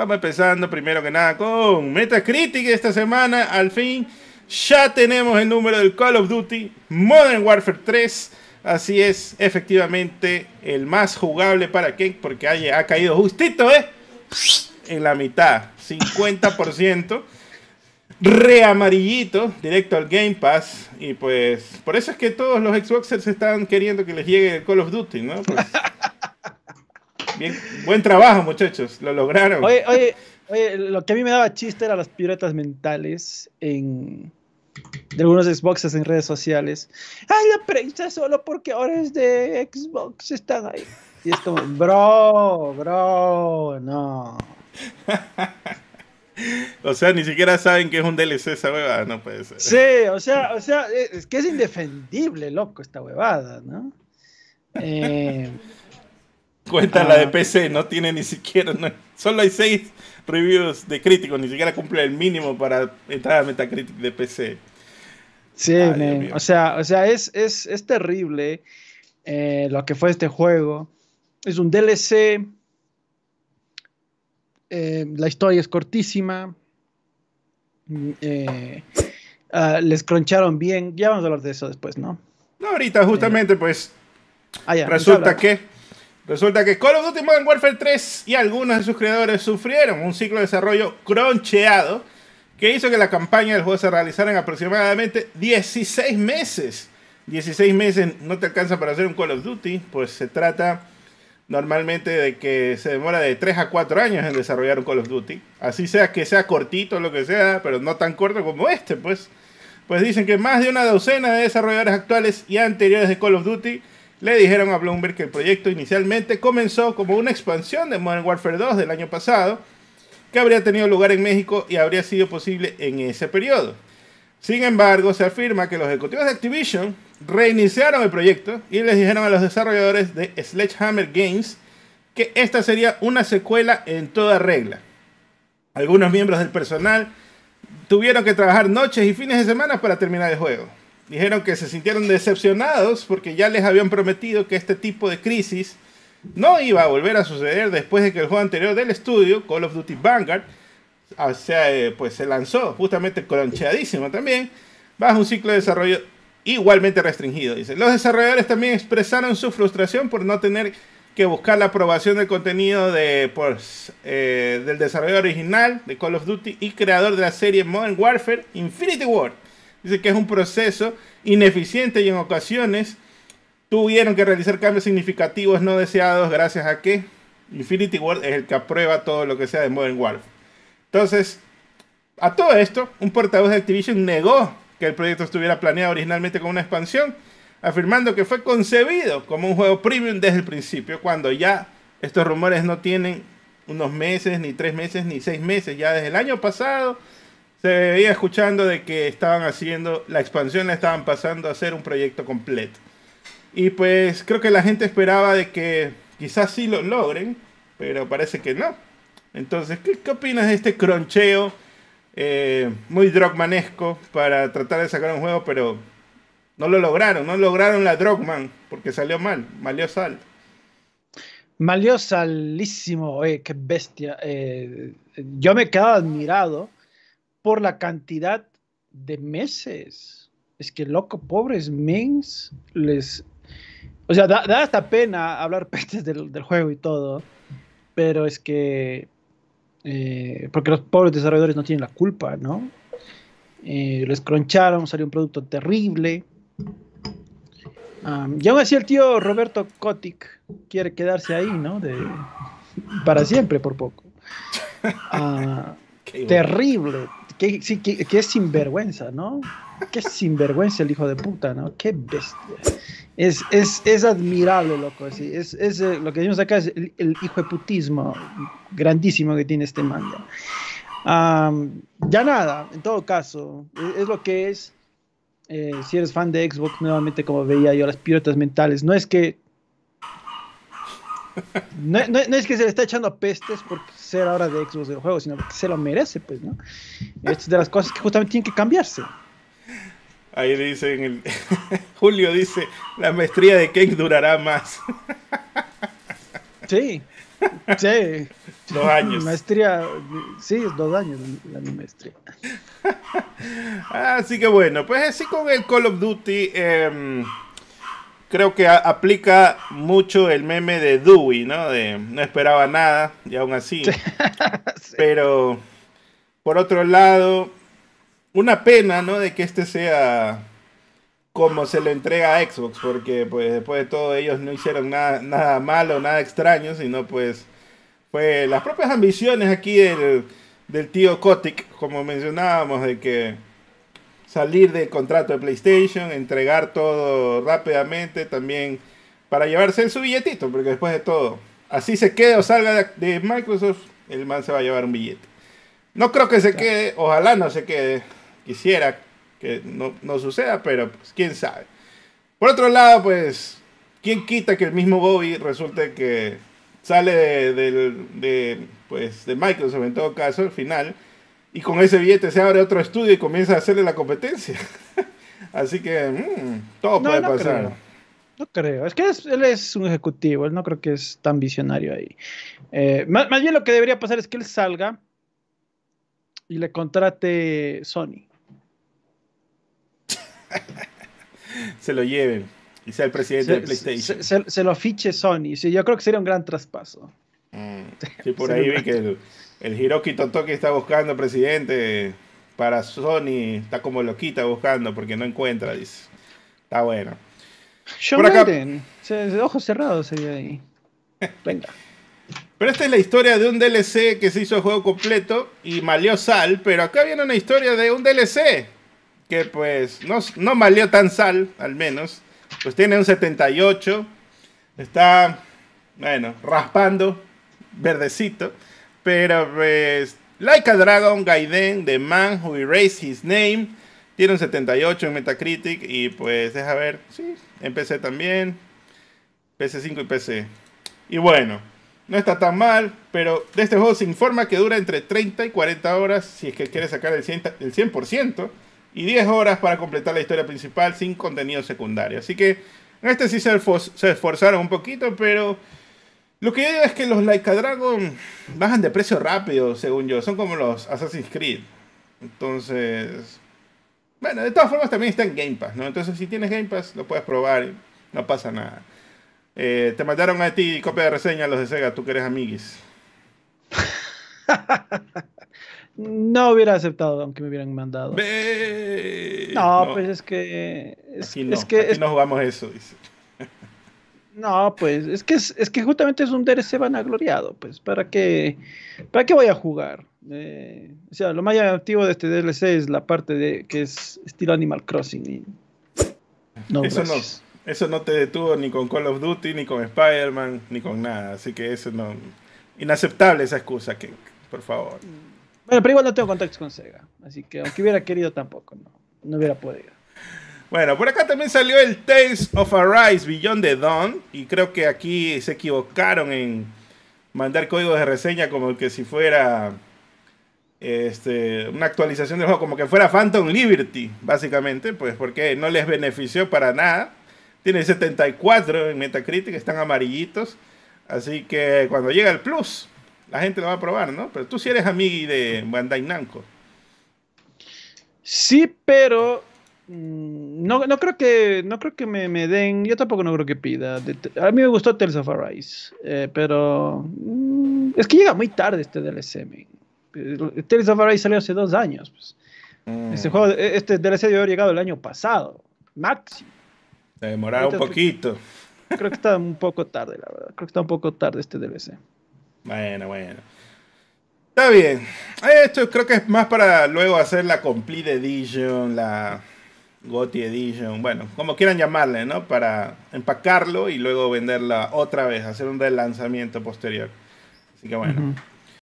Vamos empezando primero que nada con Metacritic esta semana. Al fin ya tenemos el número del Call of Duty Modern Warfare 3. Así es, efectivamente, el más jugable para que, porque ha, ha caído justito, ¿eh? En la mitad, 50%. Reamarillito, directo al Game Pass. Y pues, por eso es que todos los Xboxers están queriendo que les llegue el Call of Duty, ¿no? Pues, buen trabajo, muchachos. Lo lograron. Oye, oye, oye, lo que a mí me daba chiste era las piratas mentales en de algunos Xboxes en redes sociales. Ay, la prensa solo porque ahora es de Xbox están ahí. Y es como, bro, bro, no. o sea, ni siquiera saben que es un DLC esa huevada, no puede ser. Sí, o sea, o sea, es que es indefendible, loco, esta huevada, ¿no? Eh, Cuenta la de ah. PC, no tiene ni siquiera. solo hay seis reviews de críticos, ni siquiera cumple el mínimo para entrar a Metacritic de PC. Sí, o sea, o sea es, terrible eh, lo que fue este juego. Es un DLC. Eh, la historia es cortísima. Mm, eh, ah, les croncharon bien. Ya vamos a hablar de eso después, ¿no? No, ahorita justamente pues ah, resulta que Resulta que Call of Duty Modern Warfare 3 y algunos de sus creadores sufrieron un ciclo de desarrollo croncheado que hizo que la campaña del juego se realizara en aproximadamente 16 meses. 16 meses no te alcanza para hacer un Call of Duty, pues se trata normalmente de que se demora de 3 a 4 años en desarrollar un Call of Duty. Así sea que sea cortito, lo que sea, pero no tan corto como este, pues. Pues dicen que más de una docena de desarrolladores actuales y anteriores de Call of Duty le dijeron a Bloomberg que el proyecto inicialmente comenzó como una expansión de Modern Warfare 2 del año pasado, que habría tenido lugar en México y habría sido posible en ese periodo. Sin embargo, se afirma que los ejecutivos de Activision reiniciaron el proyecto y les dijeron a los desarrolladores de Sledgehammer Games que esta sería una secuela en toda regla. Algunos miembros del personal tuvieron que trabajar noches y fines de semana para terminar el juego dijeron que se sintieron decepcionados porque ya les habían prometido que este tipo de crisis no iba a volver a suceder después de que el juego anterior del estudio, Call of Duty Vanguard, ah, eh, pues se lanzó justamente coloncheadísimo también, bajo un ciclo de desarrollo igualmente restringido. Los desarrolladores también expresaron su frustración por no tener que buscar la aprobación del contenido de, pues, eh, del desarrollador original de Call of Duty y creador de la serie Modern Warfare Infinity War Dice que es un proceso ineficiente y en ocasiones tuvieron que realizar cambios significativos no deseados gracias a que Infinity World es el que aprueba todo lo que sea de Modern Warfare. Entonces, a todo esto, un portavoz de Activision negó que el proyecto estuviera planeado originalmente como una expansión, afirmando que fue concebido como un juego premium desde el principio, cuando ya estos rumores no tienen unos meses, ni tres meses, ni seis meses, ya desde el año pasado se veía escuchando de que estaban haciendo, la expansión la estaban pasando a ser un proyecto completo. Y pues creo que la gente esperaba de que quizás sí lo logren, pero parece que no. Entonces, ¿qué, opinas de este croncheo eh, muy drogmanesco para tratar de sacar un juego, pero no lo lograron, no lograron la Drogman porque salió mal, malió sal. Malió salísimo, eh, qué bestia. Eh, yo me quedo admirado por la cantidad de meses. Es que, loco, pobres mens, les... O sea, da, hasta pena hablar pestes del, juego y todo, pero es que... Eh, porque los pobres desarrolladores no tienen la culpa, ¿no? Eh, les croncharon, salió un producto terrible. Um, y aún así el tío Roberto Kotick quiere quedarse ahí, ¿no? De, para siempre, por poco. ah terrible. que sí, sinvergüenza, ¿no? Qué sinvergüenza el hijo de puta, ¿no? Qué bestia. Es, es, admirable, loco. Es, eh, lo que decimos acá es el, hijo de putismo grandísimo que tiene este manga. ya nada, en todo caso, e, es, lo que es. Eh, si eres fan de Xbox, nuevamente, como veía yo, las piratas mentales. No es que no, no, es que se le está echando a pestes por ser ahora de Xbox del juego, sino que se lo merece, pues, ¿no? es de las cosas que justamente tienen que cambiarse. Ahí dicen, el... Julio dice, la maestría de Cake durará más. Sí, sí. Dos años. Maestría, sí, dos años la maestría. Así que bueno, pues así con el Call of Duty. Eh creo que aplica mucho el meme de Dewey, ¿no? De no esperaba nada y aún así. Pero por otro lado, una pena, ¿no? De que este sea como se lo entrega a Xbox, porque pues después de todo ellos no hicieron nada, nada malo, nada extraño, sino pues fue las propias ambiciones aquí del, del tío Kotick, como mencionábamos, de que salir del contrato de PlayStation, entregar todo rápidamente también para llevarse en su billetito, porque después de todo, así se quede o salga de, Microsoft, el man se va a llevar un billete. No creo que se quede, ojalá no se quede, quisiera que no, suceda, pero pues, quién sabe. Por otro lado, pues, ¿quién quita que el mismo Bobby resulte que sale pues, de Microsoft en todo caso al final? y con ese billete se abre otro estudio y comienza a hacerle la competencia. Así que mm, todo puede pasar. No creo. Es que él es un ejecutivo, él no creo que es tan visionario ahí. Eh, más, bien lo que debería pasar es que él salga y le contrate Sony. se lo lleven y sea el presidente de PlayStation. Se, lo fiche Sony. yo creo que sería un gran traspaso. Mm, sí, por ahí vi que el Hiroki Totoki está buscando presidente para Sony. Está como loquita buscando porque no encuentra, dice. Está bueno. John Por acá... ojos cerrados sería ahí. Venga. Pero esta es la historia de un DLC que se hizo el juego completo y malió sal, pero acá viene una historia de un DLC que pues no, no maleó tan sal, al menos. Pues tiene un 78, está, bueno, raspando, verdecito. Pero pues, Like a Dragon, Gaiden, The Man Who Erased His Name, tiene un 78 en Metacritic y pues deja ver, sí, en PC también, PC5 y PC. Y bueno, no está tan mal, pero de este juego se informa que dura entre 30 y 40 horas si es que quiere sacar el el 100% y 10 horas para completar la historia principal sin contenido secundario. Así que en este sí se esforzaron un poquito, pero lo que yo digo es que los a Dragon bajan de precio rápido, según yo. Son como los Assassin's Creed. Entonces. Bueno, de todas formas también está en Game Pass, ¿no? Entonces si tienes Game Pass lo puedes probar y no pasa nada. Eh, te mandaron a ti copia de reseña los de Sega, tú que eres amiguis. no hubiera aceptado aunque me hubieran mandado. no, pues es que... Si no, es que no jugamos eso, dice. No, pues es que, es, que justamente es un DLC vanagloriado, pues ¿para qué, para qué voy a jugar? Eh, o sea, lo más llamativo de este DLC es la parte de que es estilo Animal Crossing. eso, no, eso no te detuvo ni con Call of Duty, ni con Spider-Man, ni con nada. Así que eso no... Inaceptable esa excusa, que por favor. Bueno, pero igual no tengo contactos con Sega. Así que aunque hubiera querido tampoco, no, no hubiera podido. Bueno, por acá también salió el Tales of Arise Beyond the Dawn. Y creo que aquí se equivocaron en mandar códigos de reseña como que si fuera este, una actualización del juego, como que fuera Phantom Liberty, básicamente, pues porque no les benefició para nada. Tiene 74 en Metacritic, están amarillitos. Así que cuando llega el Plus, la gente lo va a probar, ¿no? Pero tú sí eres amigo de Bandai Namco. Sí, pero Mm, no, no creo que, no creo que me, den. Yo tampoco no creo que pida. A mí me gustó Tales of Arise. Eh, pero. Mm, es que llega muy tarde este DLC. Eh, Tales of Arise salió hace dos años. Pues. Mm. E, este, DLC debe haber llegado el año pasado. Máximo. Se demoraba un poquito. creo que está un poco tarde, la verdad. Creo que está un poco tarde este DLC. Bueno, bueno. Está bien. Esto creo que es más para luego hacer la Complete Edition, la Gotti Edition, bueno, como quieran llamarle, ¿no? Para empacarlo y luego venderla otra vez, hacer un relanzamiento posterior. Así que bueno.